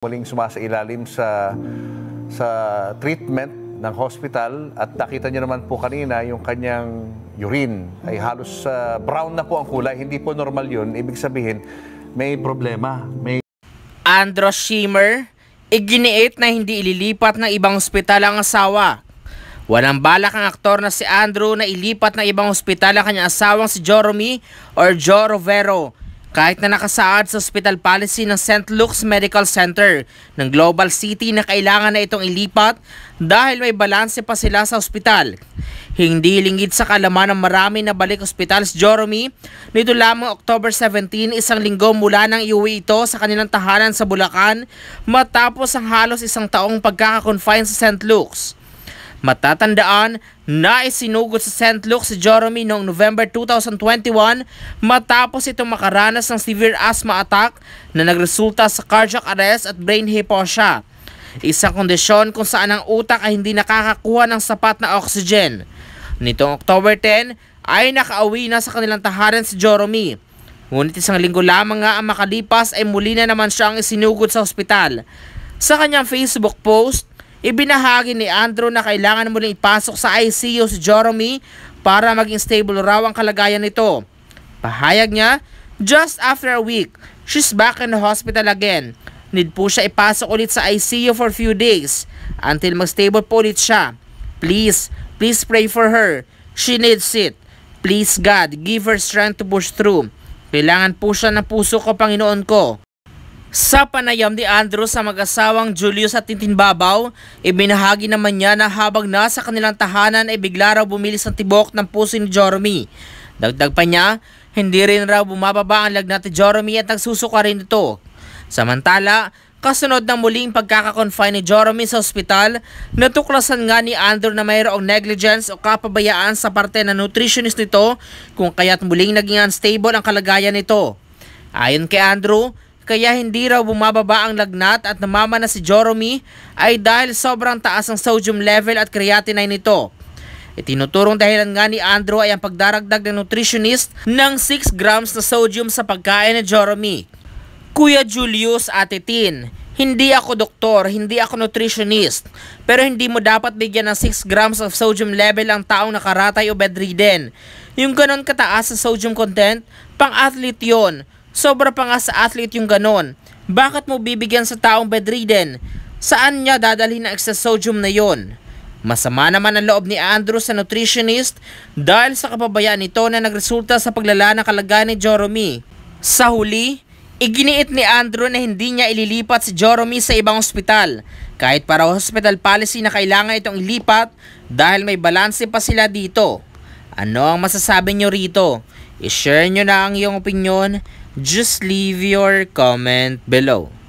muling sumasailalim sa sa treatment ng hospital at nakita niyo naman po kanina yung kanyang urine ay halos uh, brown na po ang kulay. Hindi po normal yun. Ibig sabihin, may problema. May... Andros Shimmer, iginiit na hindi ililipat ng ibang ospital ang asawa. Walang balak ang aktor na si Andrew na ilipat ng ibang ospital ang kanyang asawang si Joromy or Jorovero kahit na nakasaad sa hospital policy ng St. Luke's Medical Center ng Global City na kailangan na itong ilipat dahil may balanse pa sila sa hospital. Hindi lingid sa kalaman ng marami na balik hospital si Joromy. Nito lamang October 17, isang linggo mula nang iuwi ito sa kanilang tahanan sa Bulacan matapos ang halos isang taong pagkakakonfine sa St. Luke's. Matatandaan na isinugod sa St. Luke si Jeremy noong November 2021 matapos itong makaranas ng severe asthma attack na nagresulta sa cardiac arrest at brain hypoxia. Isang kondisyon kung saan ang utak ay hindi nakakakuha ng sapat na oxygen. Nitong October 10 ay nakauwi na sa kanilang tahanan si Jeremy. Ngunit isang linggo lamang nga ang makalipas ay muli na naman siya ang isinugod sa ospital. Sa kanyang Facebook post, Ibinahagi ni Andrew na kailangan muli ipasok sa ICU si Jeremy para maging stable raw ang kalagayan nito. Pahayag niya, just after a week, she's back in the hospital again. Need po siya ipasok ulit sa ICU for few days until mag-stable po ulit siya. Please, please pray for her. She needs it. Please God, give her strength to push through. Kailangan po siya ng puso ko, Panginoon ko. Sa panayam ni Andrew sa mag-asawang Julius at Tintinbabaw, ibinahagi naman niya na habang nasa kanilang tahanan ay bigla raw bumilis ang tibok ng puso ni Jeremy. Dagdag pa niya, hindi rin raw bumababa ang lagnat ni Jeremy at nagsusuka rin ito. Samantala, kasunod ng muling pagkakakonfine ni Jeremy sa ospital, natuklasan nga ni Andrew na mayroong negligence o kapabayaan sa parte ng nutritionist nito kung kaya't muling naging unstable ang kalagayan nito. Ayon kay Andrew, kaya hindi raw bumababa ang lagnat at na si Joromy ay dahil sobrang taas ang sodium level at creatinine nito. Itinuturong dahilan nga ni Andrew ay ang pagdaragdag ng nutritionist ng 6 grams na sodium sa pagkain ni Joromy. Kuya Julius Ate Tin, hindi ako doktor, hindi ako nutritionist, pero hindi mo dapat bigyan ng 6 grams of sodium level ang taong nakaratay o bedridden. Yung ganon kataas sa sodium content, pang-athlete yon. Sobra pa nga sa athlete yung ganon. Bakit mo bibigyan sa taong bedridden? Saan niya dadalhin ang excess sodium na yon? Masama naman ang loob ni Andrew sa nutritionist dahil sa kapabayaan nito na nagresulta sa paglala ng kalagayan ni Joromy. Sa huli, iginiit ni Andrew na hindi niya ililipat si Joromy sa ibang ospital kahit para hospital policy na kailangan itong ilipat dahil may balanse pa sila dito. Ano ang masasabi nyo rito? I-share nyo na ang iyong opinion Just leave your comment below.